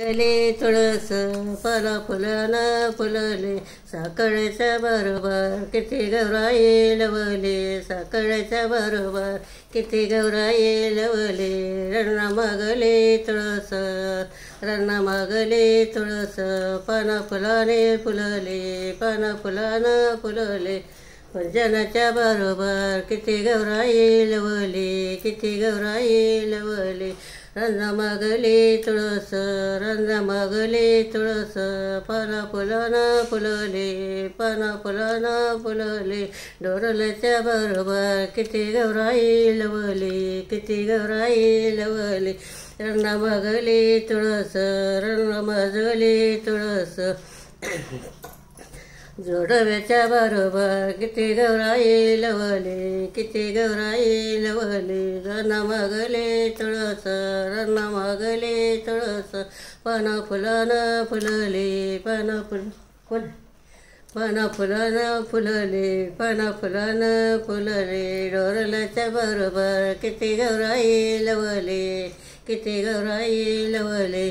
चले तुळस फल फुलन फुलले साखळच्या बरोबर किती गौराई लवले साखळच्या बरोबर किती गौराई लवले रणना मागले तुळस रणना मागले तुळस पाना फुलाने फुलले पाना फुलानं फुलले भजनाच्या बरोबर किती गौराई लवली किती गौराई लवली रंजा तुळस रंजा तुळस पाना फुलाना फुलले पाना फुलाना फुलले डोरल्याच्या बरोबर किती गौराई लवली किती गौराई लवली रंगा मागली तुळस रंगा तुळस जोडव्याच्या बरोबर किती गौराई लवले किती गौराई लवले रणा मागले तुळस रणा मागले तुळस पानं फुलानं फुलले पानं फुल फुल पाना फुलानं फुलले पाना फुलानं फुलले डोरलाच्या बरोबर किती गौराई लवले किती गौराई लवले